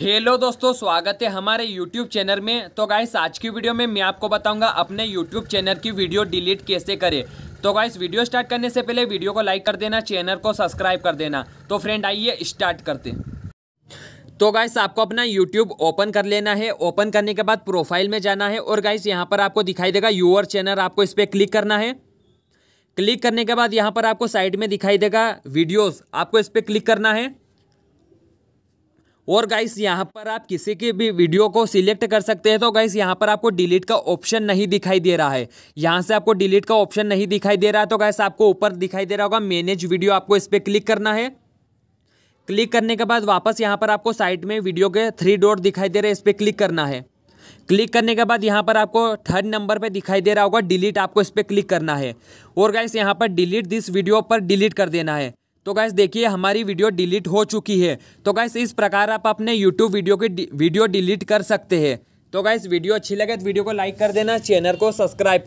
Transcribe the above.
hello दोस्तों स्वागत है हमारे यूट्यूब चैनल में तो गाइस आज की वीडियो में मैं आपको बताऊंगा अपने यूट्यूब चैनल की वीडियो डिलीट कैसे करें तो गाइस वीडियो स्टार्ट करने से पहले वीडियो को लाइक कर देना चैनल को सब्सक्राइब कर देना तो फ्रेंड आइए स्टार्ट करते हैं तो गाइस आपको अपना यूट्यूब ओपन कर लेना है ओपन करने के बाद प्रोफाइल में जाना है और गाइस यहाँ पर आपको दिखाई देगा यूअर चैनल आपको इस पर क्लिक करना है क्लिक करने के बाद यहाँ पर आपको साइड में दिखाई देगा वीडियोज़ आपको इस पर क्लिक करना है और गाइस यहाँ पर आप किसी की भी वीडियो को सिलेक्ट कर सकते हैं तो गाइस यहाँ पर आपको डिलीट का ऑप्शन नहीं दिखाई दे रहा है यहाँ से आपको डिलीट का ऑप्शन नहीं दिखाई दे रहा है तो गाइस आपको ऊपर दिखाई दे रहा होगा मैनेज वीडियो आपको इस पर क्लिक करना है क्लिक करने के बाद वापस यहाँ पर आपको साइड में वीडियो के थ्री डॉट दिखाई दे रहे हैं इस पर क्लिक करना है क्लिक करने के बाद यहाँ पर आपको थर्ड नंबर पे दिखाई दे रहा होगा डिलीट आपको इस पर क्लिक करना है और गाइस यहाँ पर डिलीट दिस वीडियो पर डिलीट कर देना है तो गैस देखिए हमारी वीडियो डिलीट हो चुकी है तो गैस इस प्रकार आप अपने यूट्यूब वीडियो की वीडियो डिलीट कर सकते हैं तो गैस वीडियो अच्छी लगे तो वीडियो को लाइक कर देना चैनल को सब्सक्राइब